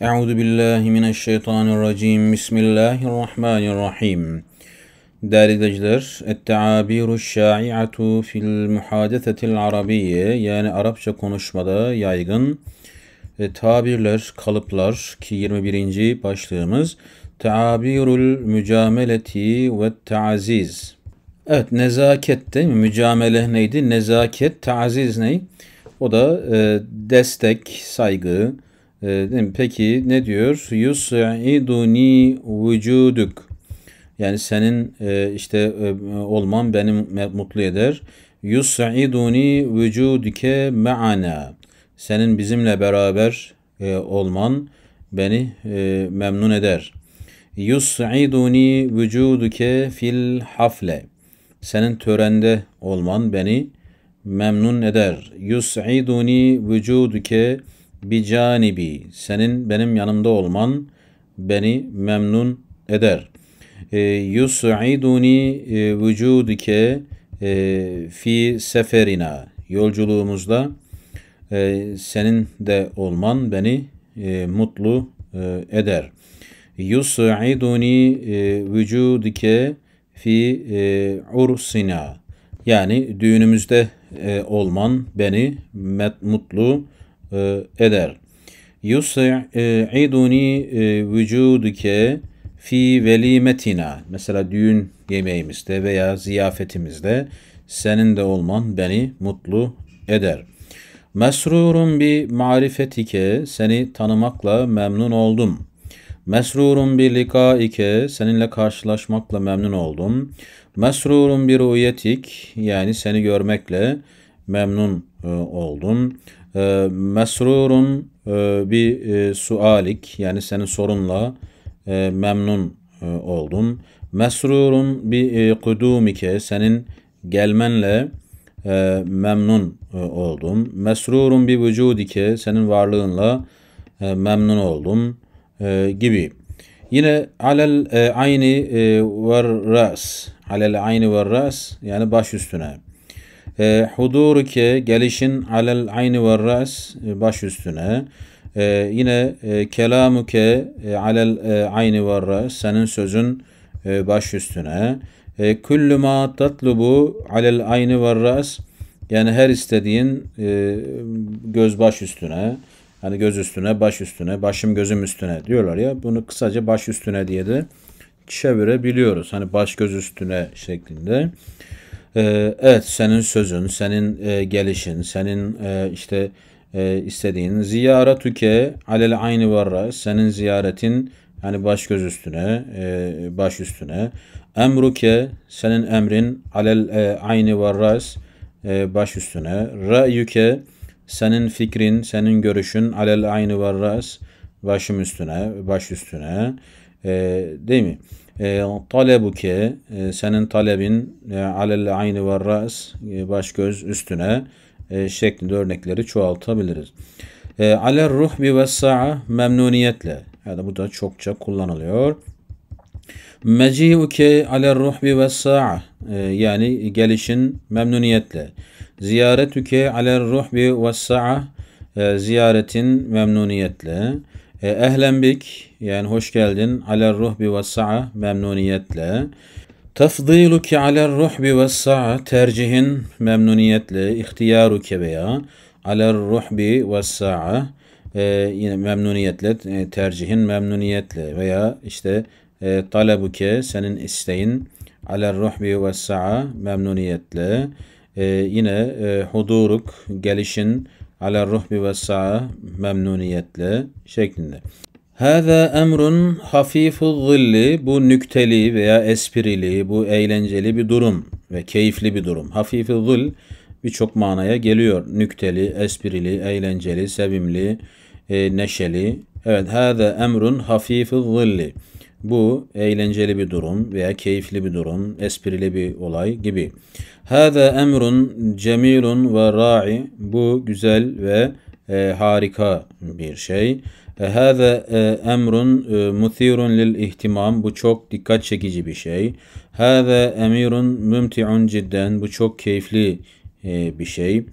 Euzu billahi mineşşeytanirracim. Bismillahirrahmanirrahim. Değerli izleyiciler, Etteabiru şai'atu fil muhadesetil arabiye yani Arapça konuşmada yaygın e, tabirler, kalıplar ki 21. başlığımız Teabirul mücameleti ve taziz. Evet nezaket değil mi? Mücamele neydi? Nezaket, taziz ney? O da e, destek, saygı, ee, Peki ne diyor? Yus'iduni vücuduk. Yani senin e, işte e, olman beni mutlu eder. Yus'iduni vücuduke meana. Senin bizimle beraber e, olman beni memnun eder. Yus'iduni vücuduke fil hafle. Senin törende olman beni memnun eder. Yus'iduni vücuduke fil bir canibi senin benim yanımda olman beni memnun eder. E, yus'iduni e, e fi seferina yolculuğumuzda e, senin de olman beni e, mutlu eder. Yus'iduni e, vücudike fi e, ursina yani düğünümüzde olman beni mutlu eder e, eder. Yus'iduni e, vücuduke fi velimetina. Mesela düğün yemeğimizde veya ziyafetimizde senin de olman beni mutlu eder. Mesrurun bi marifetike seni tanımakla memnun oldum. Mesrurun bi likaike seninle karşılaşmakla memnun oldum. Mesrurun bir uyetik yani seni görmekle memnun e, oldum. Ee, mesrurun e, bir e, sualik yani senin sorunla e, memnun oldum. Mesrurun bir kudumike senin gelmenle memnun oldum. Mesrurun bir vücudike senin varlığınla memnun oldum gibi. Yine alel aynı ayni ras. Alel aynı ver ras yani baş üstüne. E, ki gelişin alel ayni ve ras e, baş üstüne. E, yine e, kelamuke e, alel e, ayni ve ras senin sözün e, baş üstüne. E, Kullu ma tatlubu alel ayni ve ras yani her istediğin e, göz baş üstüne. Hani göz üstüne, baş üstüne, başım gözüm üstüne diyorlar ya. Bunu kısaca baş üstüne diye de çevirebiliyoruz. Hani baş göz üstüne şeklinde. Ee, evet senin sözün, senin e, gelişin, senin e, işte e, istediğin ziyaretuke alel ayni varra senin ziyaretin yani baş göz üstüne, e, baş üstüne. Emruke senin emrin alel e, ayni varras e, baş üstüne. Ra'yuke senin fikrin, senin görüşün alel ayni varras başım üstüne, baş üstüne. E, değil mi? E, talebuke e, senin talebin e, alel ayni ve ra's e, baş göz üstüne e, şeklinde örnekleri çoğaltabiliriz. E, alel ruhbi ve sa'a memnuniyetle. Yani bu da çokça kullanılıyor. Meciuke alel ruhbi ve sa'a e, yani gelişin memnuniyetle. Ziyaretüke alel ruhbi ve sa'a e, ziyaretin memnuniyetle. E, ehlen bik yani hoş geldin Ala ruh ve sa'a memnuniyetle. Tafdiluki aler ruhbi ve sa'a tercihin memnuniyetle ihtiyaruke veya ala ruh ve sa'a e, yine memnuniyetle e, tercihin memnuniyetle veya işte e, talebuke senin isteğin ala ruh ve sa'a memnuniyetle e, yine huduruk gelişin ala ruhbi ve sa'a memnuniyetle şeklinde. Hâzâ emrun hafîful zilli. Bu nükteli veya esprili, bu eğlenceli bir durum ve keyifli bir durum. Hafîful zil birçok manaya geliyor. Nükteli, esprili, eğlenceli, sevimli, e, neşeli. Evet, hâzâ emrun hafîful zilli. Bu eğlenceli bir durum veya keyifli bir durum, esprili bir olay gibi. Hâzâ emrun cemilun ve râi Bu güzel ve e, harika bir şey. E, hâzâ e, emrun e, muthirun lil ihtimam. Bu çok dikkat çekici bir şey. Hâzâ emirun mümti'un cidden. Bu çok keyifli e, bir şey.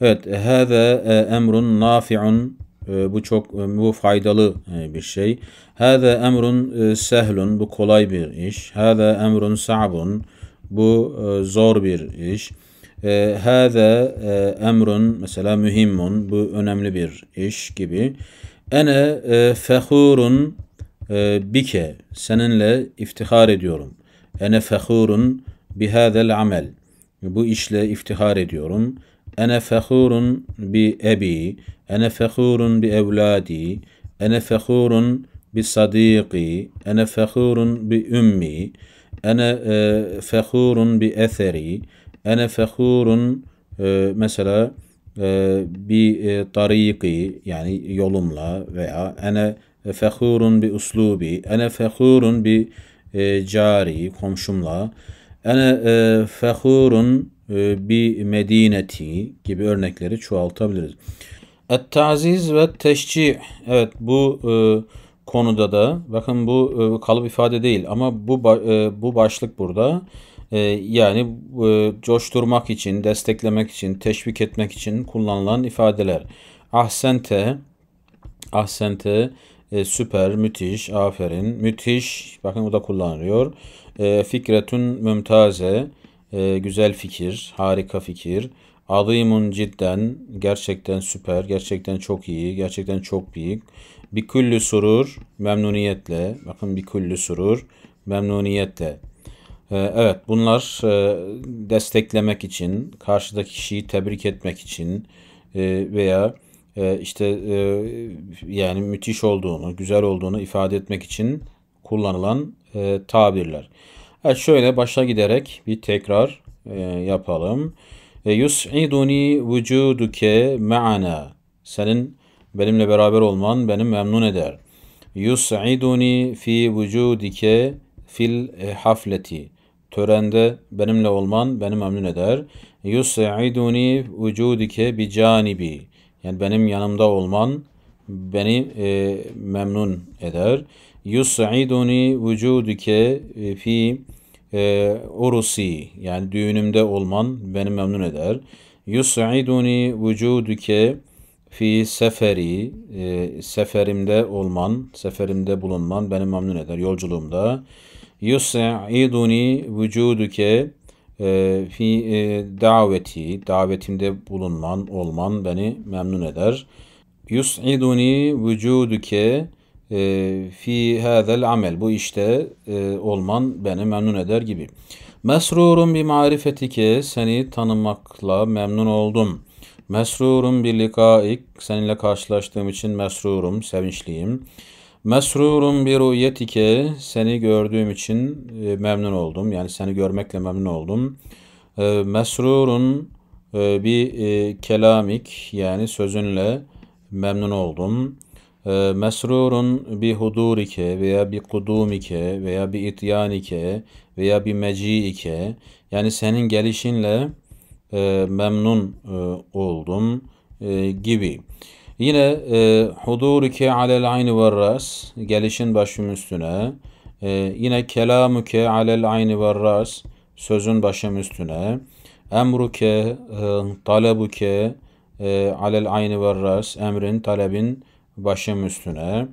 Evet, hâzâ emrun nafi'un ee, bu çok e, bu faydalı e, bir şey. Hâzâ emrun e, sehlun. Bu kolay bir iş. Hâzâ emrun sa'bun. Bu zor bir iş. Hâzâ emrun mesela mühimmun. Bu önemli bir iş gibi. Ene fehurun bike. Seninle iftihar ediyorum. Ene fehurun bihâzel amel. Bu işle iftihar ediyorum. أنا فخور بأبي أنا فخور بأولادي أنا فخور بصديقي أنا فخور بأمي أنا آه، فخور بأثري أنا فخور آه، مثلا آه، بطريقي يعني يولملا أنا فخور بأسلوبي أنا فخور بجاري كومشملا Ene e, fehurun e, bi medineti gibi örnekleri çoğaltabiliriz. Et-taziz ve teşci. Evet bu e, konuda da bakın bu e, kalıp ifade değil ama bu e, bu başlık burada. E, yani e, coşturmak için, desteklemek için, teşvik etmek için kullanılan ifadeler. Ahsente, ahsente e, süper, müthiş, aferin, müthiş. Bakın o da kullanılıyor. E, fikretun mümtaze. E, güzel fikir, harika fikir. Azimun cidden, gerçekten süper, gerçekten çok iyi, gerçekten çok büyük. Bir Biküllü surur, memnuniyetle. Bakın bir biküllü surur, memnuniyetle. E, evet bunlar e, desteklemek için, karşıdaki kişiyi tebrik etmek için e, veya ee, e, işte yani müthiş olduğunu, güzel olduğunu ifade etmek için kullanılan e, tabirler. Evet şöyle başa giderek bir tekrar e, yapalım. E, Yus'iduni vücuduke ma'ana. Senin benimle beraber olman beni memnun eder. Yus'iduni fi vücudike fil e, hafleti. Törende benimle olman beni memnun eder. Yus'iduni vücudike bi canibi. Yani benim yanımda olman beni e, memnun eder. Yus'iduni vücuduke e, fi e, urusi yani düğünümde olman beni memnun eder. Yus'iduni vücuduke fi seferi e, seferimde olman, seferimde bulunman beni memnun eder yolculuğumda. Yus'iduni vücuduke ee, fi e, daveti, davetimde bulunman, olman beni memnun eder. Yus'iduni vücuduke e, fi hazel amel. Bu işte e, olman beni memnun eder gibi. Mesrurun bi marifetike seni tanımakla memnun oldum. Mesrurum bi likaik seninle karşılaştığım için mesrurum, sevinçliyim. Mesrurun bir rüyetike seni gördüğüm için e, memnun oldum. Yani seni görmekle memnun oldum. E, mesrurun e, bir kelamik yani sözünle memnun oldum. mesrurun bir hudurike veya bir kudumike veya bir ityanike veya bir meciike yani senin gelişinle memnun oldum e, gibi. Yine e, huduruke alel ayni ve ras gelişin başım üstüne. E, yine kelamuke alel ayni ve ras sözün başım üstüne. Emruke e, talebuke e, alel ayni ve ras emrin talebin başım üstüne.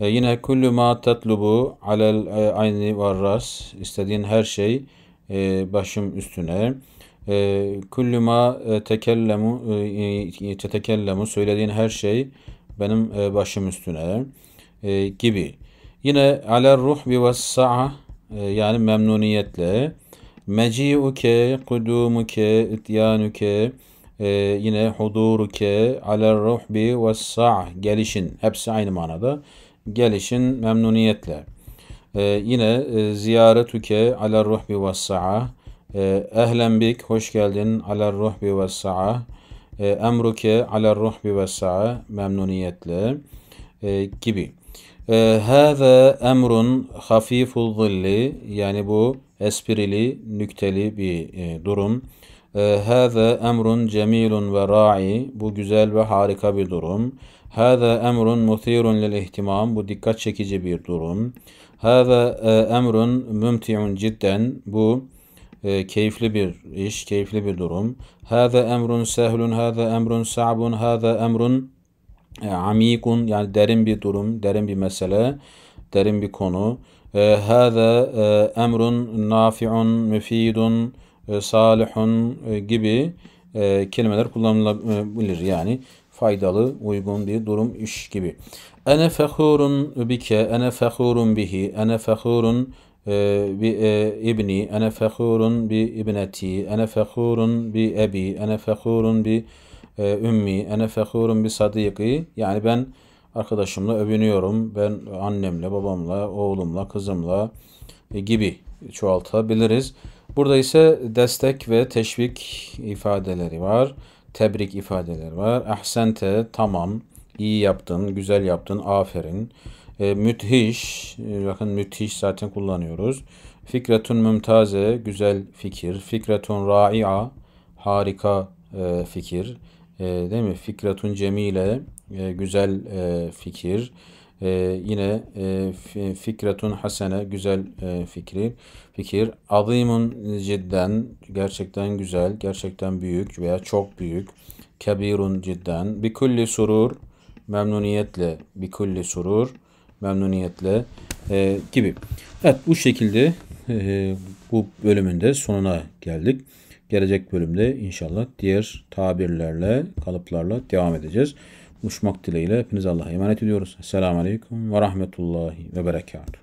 E, yine kullu ma tatlubu alel e, ayni ve ras istediğin her şey e, başım üstüne. Ee, kullu ma e, tekellemu e, e, söylediğin her şey benim başım üstüne gibi. Yine ala ruh bi vassa'a yani memnuniyetle meci'uke kudumuke ityanuke e, ee, yine huduruke ala ruh bi sa' gelişin hepsi aynı manada gelişin memnuniyetle yine e, ziyaretuke ala ruh bi sa'a ee, Ehlen bik, hoş geldin. Ala ruhbi ve sa'a. Ee, Emruke ala ruhbi ve sa'a. Memnuniyetle ee, gibi. Hâze emrun hafiful zilli. Yani bu esprili, nükteli bir e, durum. Hâze emrun cemilun ve ra'i. Bu güzel ve harika bir durum. Hâze emrun muthirun lil ihtimam. Bu dikkat çekici bir durum. Hâze emrun mümti'un cidden. Bu e, keyifli bir iş, keyifli bir durum. Hâze emrun sehlun, hâze emrun sa'bun, hâze emrun e, amikun yani derin bir durum, derin bir mesele, derin bir konu. Ee, hâze emrun nafi'un, müfidun, e, salihun e, gibi e, kelimeler kullanılabilir. Yani faydalı, uygun bir durum, iş gibi. Ene fehurun bike, ene fehurun bihi, ene fehurun ee, bi e, bi ibni, بابني أنا فخور بابنتي أنا فخور بأبي أنا ümmi, بأمي أنا bi بصديقي yani ben arkadaşımla övünüyorum ben annemle babamla oğlumla kızımla e, gibi çoğaltabiliriz. Burada ise destek ve teşvik ifadeleri var. Tebrik ifadeleri var. Ahsente tamam, iyi yaptın, güzel yaptın, aferin. E, müthiş. E, bakın müthiş zaten kullanıyoruz. Fikretun mümtaze. Güzel fikir. Fikretun ra'i'a. Harika e, fikir. E, değil mi? Fikretun cemile. E, güzel e, fikir. E, yine e, fikretun hasene. Güzel e, fikri. Fikir. Azimun cidden. Gerçekten güzel. Gerçekten büyük veya çok büyük. Kebirun cidden. Bikulli surur. Memnuniyetle. Bikulli surur memnuniyetle e, gibi. Evet bu şekilde e, bu bölümün de sonuna geldik. Gelecek bölümde inşallah diğer tabirlerle, kalıplarla devam edeceğiz. Buluşmak dileğiyle hepinize Allah'a emanet ediyoruz. Selamun Aleyküm ve Rahmetullahi ve Berekatuhu.